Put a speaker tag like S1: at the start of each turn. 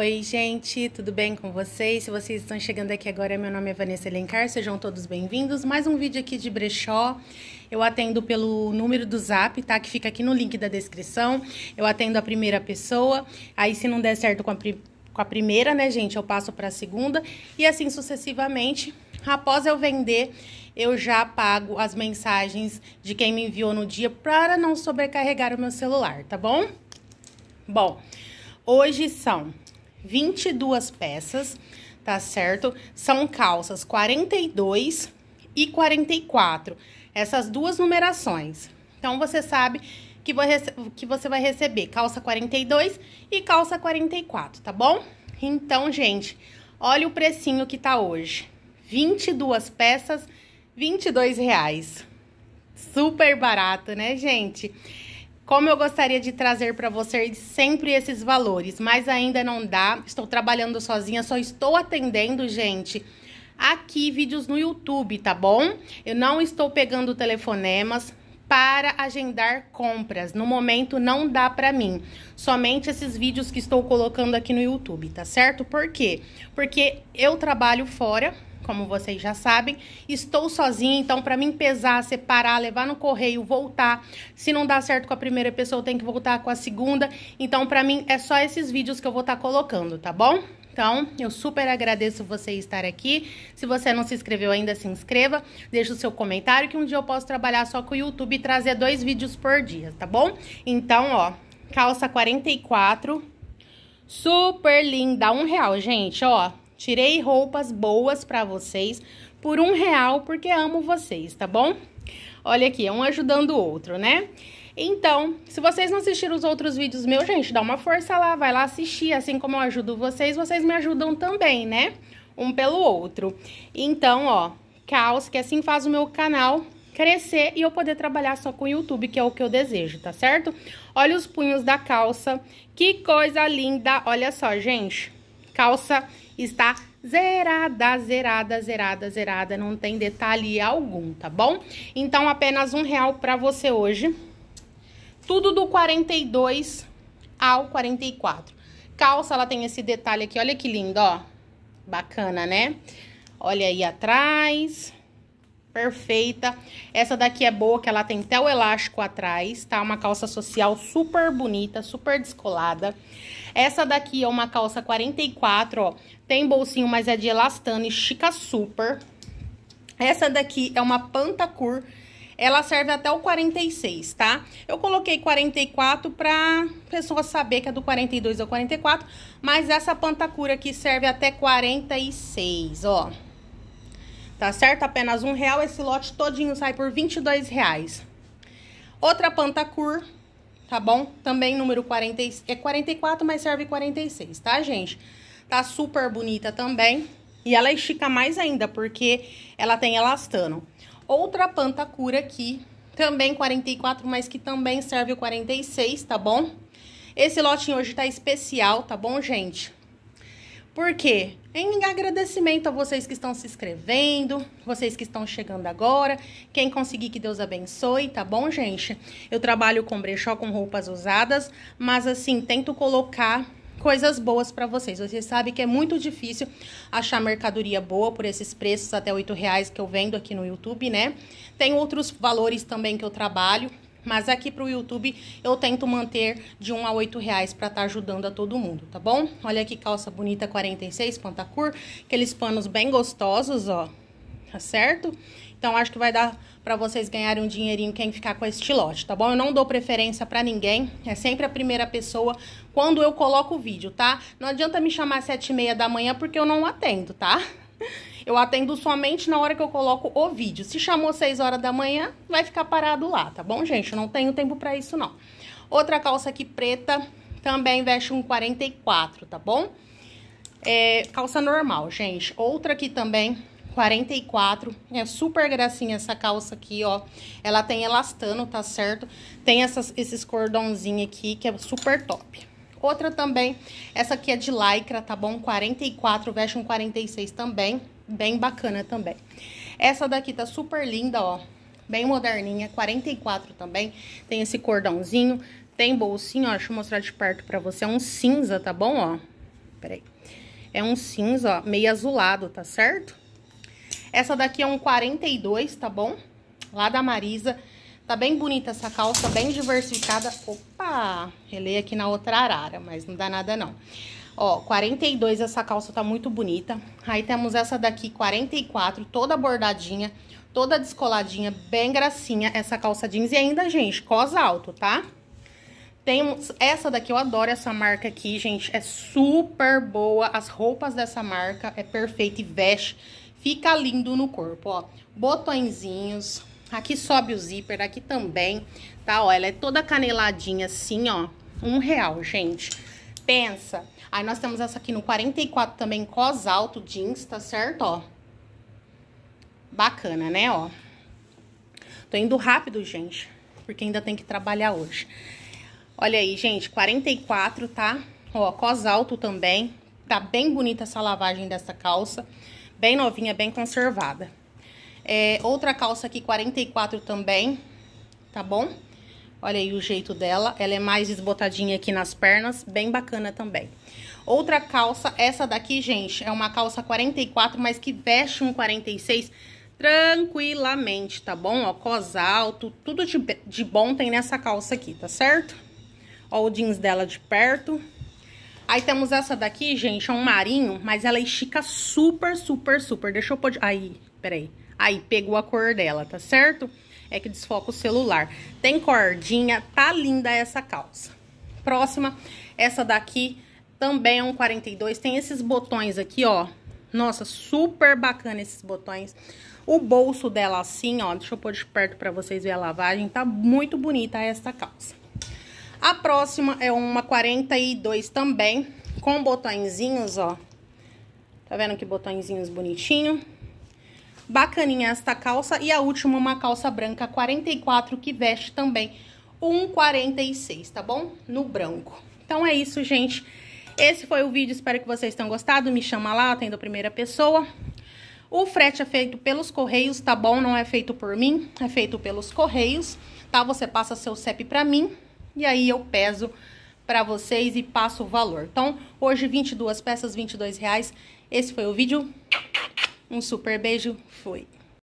S1: Oi, gente, tudo bem com vocês? Se vocês estão chegando aqui agora, meu nome é Vanessa Elencar, sejam todos bem-vindos. Mais um vídeo aqui de brechó. Eu atendo pelo número do zap, tá? Que fica aqui no link da descrição. Eu atendo a primeira pessoa. Aí, se não der certo com a, com a primeira, né, gente, eu passo para a segunda e assim sucessivamente. Após eu vender, eu já pago as mensagens de quem me enviou no dia para não sobrecarregar o meu celular, tá bom? Bom, hoje são 22 peças, tá certo? São calças 42 e 44, essas duas numerações. Então, você sabe que, que você vai receber calça 42 e calça 44, tá bom? Então, gente, olha o precinho que tá hoje. 22 peças, 22 reais. Super barato, né, gente? Como eu gostaria de trazer para vocês sempre esses valores, mas ainda não dá. Estou trabalhando sozinha, só estou atendendo, gente, aqui vídeos no YouTube, tá bom? Eu não estou pegando telefonemas para agendar compras. No momento não dá para mim. Somente esses vídeos que estou colocando aqui no YouTube, tá certo? Por quê? Porque eu trabalho fora como vocês já sabem. Estou sozinha, então para mim pesar, separar, levar no correio, voltar. Se não dá certo com a primeira pessoa, tem que voltar com a segunda. Então para mim é só esses vídeos que eu vou estar tá colocando, tá bom? Então, eu super agradeço você estar aqui. Se você não se inscreveu ainda, se inscreva. Deixe o seu comentário que um dia eu posso trabalhar só com o YouTube e trazer dois vídeos por dia, tá bom? Então, ó, calça 44, super linda, um real, gente, ó. Tirei roupas boas para vocês por um real porque amo vocês, tá bom? Olha aqui, um ajudando o outro, né? Então, se vocês não assistiram os outros vídeos meus, gente, dá uma força lá, vai lá assistir. Assim como eu ajudo vocês, vocês me ajudam também, né? Um pelo outro. Então, ó, caos, que assim faz o meu canal crescer e eu poder trabalhar só com o YouTube, que é o que eu desejo, tá certo? Olha os punhos da calça, que coisa linda! Olha só, gente, calça está zerada, zerada, zerada, zerada, não tem detalhe algum, tá bom? Então, apenas um real para você hoje. Tudo do 42 ao 44. Calça, ela tem esse detalhe aqui, olha que lindo, ó. Bacana, né? Olha aí atrás perfeita. Essa daqui é boa, que ela tem até o elástico atrás, tá? Uma calça social super bonita, super descolada. Essa daqui é uma calça 44, ó. Tem bolsinho, mas é de elastano e chica super. Essa daqui é uma pantacur. Ela serve até o 46, tá? Eu coloquei 44 pra pessoa saber que é do 42 ao 44, mas essa pantacura aqui serve até 46, ó tá certo? Apenas um real, esse lote todinho sai por 22 reais. Outra Pantacur, tá bom? Também número 40, é 44, mas serve 46, tá, gente? Tá super bonita também. E ela estica mais ainda, porque ela tem elastano. Outra pantacur aqui, também 44, mas que também serve o 46, tá bom? Esse lotinho hoje tá especial, tá bom, gente? Por quê? Em agradecimento a vocês que estão se inscrevendo, vocês que estão chegando agora. Quem conseguir, que Deus abençoe, tá bom, gente? Eu trabalho com brechó, com roupas usadas, mas assim, tento colocar coisas boas para vocês. Vocês sabem que é muito difícil achar mercadoria boa por esses preços até R$ reais que eu vendo aqui no YouTube, né? Tem outros valores também que eu trabalho, mas aqui para o YouTube eu tento manter de 1 a 8 reais para estar tá ajudando a todo mundo, tá bom? Olha que calça bonita 46, pantacur, aqueles panos bem gostosos, ó, tá certo? Então acho que vai dar para vocês ganharem um dinheirinho quem ficar com este lote, tá bom? Eu não dou preferência para ninguém, é sempre a primeira pessoa quando eu coloco o vídeo, tá? Não adianta me chamar às sete e meia da manhã porque eu não atendo, tá? Eu atendo somente na hora que eu coloco o vídeo. Se chamou 6 horas da manhã, vai ficar parado lá, tá bom, gente? Eu não tenho tempo para isso, não. Outra calça aqui preta, também veste um 44, tá bom? É, calça normal, gente. Outra aqui também, 44. É super gracinha essa calça aqui, ó. Ela tem elastano, tá certo? Tem essas, esses cordãozinhos aqui, que é super top. Outra também, essa aqui é de lycra, tá bom? 44, veste um 46 também, bem bacana também. Essa daqui tá super linda, ó, bem moderninha, 44 também, tem esse cordãozinho, tem bolsinho, ó, deixa eu mostrar de perto pra você, é um cinza, tá bom, ó? Peraí. É um cinza, ó, meio azulado, tá certo? Essa daqui é um 42, tá bom? Lá da Marisa, Tá bem bonita essa calça, bem diversificada. Opa! Relei aqui na outra arara, mas não dá nada não. Ó, 42 essa calça tá muito bonita. Aí temos essa daqui, 44, toda bordadinha, toda descoladinha, bem gracinha essa calça jeans. E ainda, gente, cos alto, tá? Temos essa daqui, eu adoro essa marca aqui, gente. É super boa. As roupas dessa marca é perfeita e veste. Fica lindo no corpo, ó. Botõezinhos, Aqui sobe o zíper, aqui também, tá? Ó, ela é toda caneladinha assim, ó. Um real, gente. Pensa. Aí nós temos essa aqui no 44 também, cos alto jeans, tá certo? Ó. Bacana, né? Ó. Tô indo rápido, gente, porque ainda tem que trabalhar hoje. Olha aí, gente, 44, tá? Ó, cos alto também. Tá bem bonita essa lavagem dessa calça. Bem novinha, bem conservada. É, outra calça aqui, 44 também, tá bom? Olha aí o jeito dela. Ela é mais desbotadinha aqui nas pernas, bem bacana também. Outra calça, essa daqui, gente, é uma calça 44, mas que veste um 46 tranquilamente, tá bom? Ó, cos alto, tudo de, de bom tem nessa calça aqui, tá certo? Ó o jeans dela de perto. Aí temos essa daqui, gente, é um marinho, mas ela estica super, super, super. Deixa eu... Pode... Aí, peraí. Aí, pegou a cor dela, tá certo? É que desfoca o celular. Tem cordinha, tá linda essa calça. Próxima, essa daqui também é um 42. Tem esses botões aqui, ó. Nossa, super bacana esses botões. O bolso dela assim, ó, deixa eu pôr de perto pra vocês verem a lavagem. Tá muito bonita essa calça. A próxima é uma 42 também, com botõezinhos, ó. Tá vendo que botõezinhos bonitinho? Bacaninha esta calça. E a última, uma calça branca 44, que veste também 1,46, tá bom? No branco. Então é isso, gente. Esse foi o vídeo, espero que vocês tenham gostado. Me chama lá, atendo a primeira pessoa. O frete é feito pelos correios, tá bom? Não é feito por mim, é feito pelos correios, tá? Você passa seu CEP pra mim e aí eu peso para vocês e passo o valor. Então, hoje 22 peças, 22 reais. Esse foi o vídeo. Um super beijo, fui!